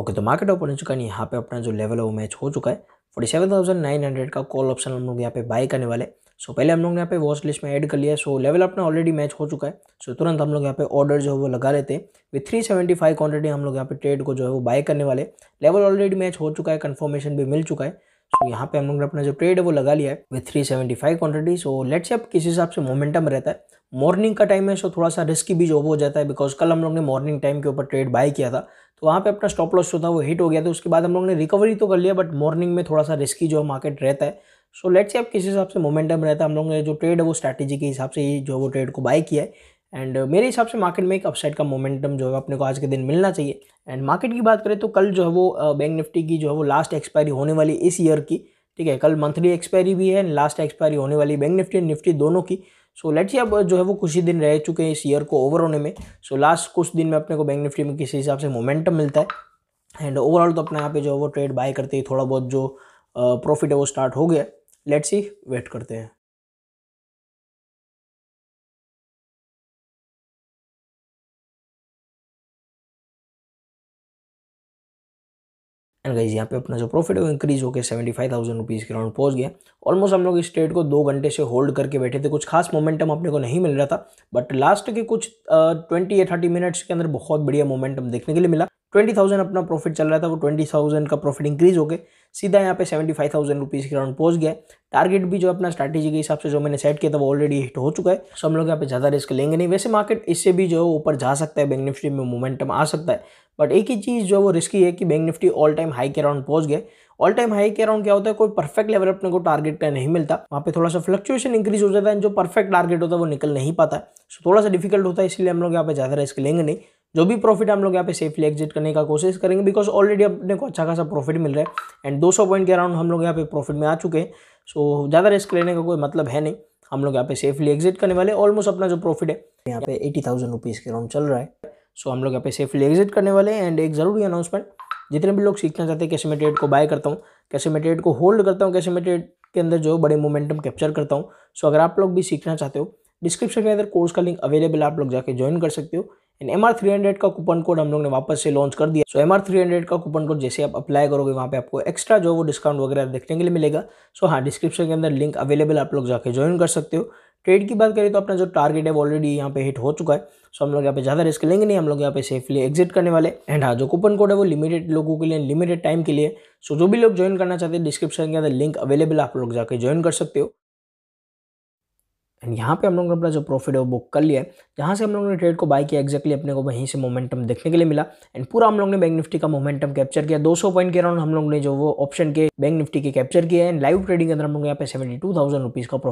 okay तो market open हो चुका है यहाँ पे अपना जो लेवल है वो मैच हो चुका है forty seven thousand nine hundred का कॉल ऑप्शन हम लोग यहाँ पे बाय करने वाले सो पहले हम लोग यहाँ पे वॉच लिस्ट में ऐड कर लिया सो लेवल अपना ऑलरेडी मैच हो चुका है सो तुरंत हम लोग यहाँ पे ऑर्डर जो है वो लगा लेते हैं with three seventy five quantity हम लोग यहाँ पे ट्रेड को जो है वो बाय करने वाले लेवल ऑलरेडी मैच हो चुका है कन्फर्मेशन भी मिल चुका है सो यहाँ पे हम लोग ने अपना जो ट्रेड है वो लगा लिया है with 375 seventy five quantity so let's see आप किस हिसाब से मोमेंटम रहता है मॉर्निंग का टाइम है सो थोड़ा सा रिस्की भी जॉब हो जाता है बिकॉज कल हम लोग ने मॉर्निंग टाइम के ऊपर ट्रेड बाय किया था तो वहाँ पे अपना स्टॉप लॉस जो था वो हिट हो गया था उसके बाद हम लोग ने रिकवरी तो कर लिया बट मॉर्निंग में थोड़ा सा रिस्की जो मार्केट रहता है सो लेट्स से किस हिसाब से मोमेंटम रहता है हम लोग ने जो ट्रेड है वो स्ट्रैटेजी के हिसाब से ही जो वो ट्रेड को बाय किया है एंड uh, मेरे हिसाब से मार्केट में एक अपसाइड का मोमेंटम जो है अपने को आज के दिन मिलना चाहिए एंड मार्केट की बात करें तो कल जो है वो बैंक uh, निफ्टी की जो है वो लास्ट एक्सपायरी होने वाली इस ईयर की ठीक है कल मंथली एक्सपायरी भी है एंड लास्ट एक्सपायरी होने वाली बैंक निफ्टी एंड निफ्टी दोनों की सो लेट्स ही अब जो है वो कुछ ही दिन रह चुके हैं इस ईयर को ओवर होने में सो so, लास्ट कुछ दिन में अपने को बैंक निफ्टी में किसी हिसाब से मोमेंटम मिलता है एंड ओवरऑल तो अपने यहाँ पे जो है वो ट्रेड बाय करते ही थोड़ा बहुत जो प्रॉफिट uh, है वो स्टार्ट हो गया लेट्स ही वेट करते हैं एंड गाइज यहाँ पे अपना जो प्रॉफिट है वो इंक्रीज होकर सेवेंटी फाइव थाउजेंड रुपीज़ के राउंड पहुँच गया ऑलमोस्ट हम लोग इस ट्रेड को दो घंटे से होल्ड करके बैठे थे कुछ खास मोमेंटम अपने को नहीं मिल रहा था बट लास्ट के कुछ ट्वेंटी या थर्टी मिनट्स के अंदर बहुत बढ़िया मोमेंटम देखने के लिए मिला ट्वेंटी थाउजेंड अपना प्रॉफिट चल रहा था वो ट्वेंटी थाउजेंड का प्रॉफिट इंक्रीज हो गए सीधा यहाँ पे सेवेंटी फाइव थाउजेंड रुपीज़ के राउंड पहुँच गया टारगेट भी जो अपना स्ट्रैटेजी के हिसाब से जो मैंने सेट किया था वो ऑलरेडी हिट हो चुका है सो हम लोग यहाँ पे ज़्यादा रिस्क लेंगे नहीं वैसे मार्केट इससे भी जो है ऊपर जा सकता है बैंक निफ्टी में मोमेंटम आ सकता है बट एक ही चीज़ जो वो रिस्की है कि bank Nifty all time high के अराउंड पहुंच गए ऑल टाइम हाई के अराउंड क्या होता है कोई परफेक्ट लेवल अपने को टारगेट का नहीं मिलता वहाँ पे थोड़ा सा फ्लक्चुएशन इंक्रीज हो जाता है जो परफेक्ट टारगेट होता है वो निकल नहीं पाता सो थोड़ा सा डिफिकल्ट होता है इसलिए हम लोग यहाँ पे ज़्यादा रिस्क लेंगे नहीं जो भी प्रॉफिट हम लोग यहाँ पे सेफली एग्जिट करने का कोशिश करेंगे बिकॉज ऑलरेडी अपने को अच्छा खासा प्रॉफिट मिल रहा है एंड 200 पॉइंट के अराउंड हम लोग यहाँ पे प्रॉफिट में आ चुके हैं सो so, ज़्यादा रिस्क लेने का कोई मतलब है नहीं हम लोग यहाँ पे सेफली एग्जिट करने वाले ऑलमोस्ट अपना जो प्रॉफिट है यहाँ पे एटी थाउजेंड रुपीज़ के अराउंड चल रहा है सो so, हम लोग यहाँ पे सेफली एग्जिट करने वाले एंड एक ज़रूरी अनाउंसमेंट जितने भी लोग सीखना चाहते हैं कैसे मैं ट्रेड को बाय करता हूँ कैसे मैं ट्रेड को होल्ड करता हूँ कैसे मैं ट्रेड के अंदर जो बड़े मोमेंटम कैप्चर करता हूँ सो अगर आप लोग भी सीखना चाहते हो डिस्क्रिप्शन के अंदर कोर्स का लिंक अवेलेबल आप लोग जाके ज्वाइन कर सकते हो and M R three hundred का कूपन कोड हम लोग ने वापस से लॉन्च कर दिया so M R three hundred का कूपन कोड जैसे आप अप्लाई करोगे वहाँ पे आपको एक्स्ट्रा जो वो डिस्काउंट वगैरह देखने के लिए मिलेगा सो so, हाँ डिस्क्रिप्शन के अंदर लिंक अवेलेबल आप लोग जाके ज्वाइन कर सकते हो ट्रेड की बात करें तो अपना जो टारगेट है ऑलरेडी यहाँ पे हिट हो चुका है सो so, हम लोग यहाँ पे ज़्यादा रिस्क लेंगे नहीं हम लोग यहाँ पे सेफली एग्जिट करने वाले एंड हाँ जो कूपन कोड है वो लिमिटेड लोगों के लिए लिमिटेड टाइम के लिए सो so, जो भी लोग ज्वाइन करना चाहते हैं डिस्क्रिप्शन के अंदर लिंक अवेलेबल आप लोग जाके ज्वाइन कर सकते हो एंड यहाँ पे हम लोगों ने अपना जो प्रॉफिट है वो बुक कर लिया है जहाँ से हम लोगों ने ट्रेड को बाय किया एक्जैक्टली अपने को वहीं से मोमेंटम देखने के लिए मिला एंड पूरा हम लोग ने बैंक निफ्टी का मोमेंटम कैप्चर किया 200 पॉइंट के अराउंड हम लोग ने जो वो ऑप्शन के बैंक निफ्टी के कैप्चर किया एंड लाइव ट्रेडिंग के अंदर हम लोग यहाँ पे सेवेंटी टू थाउजेंड का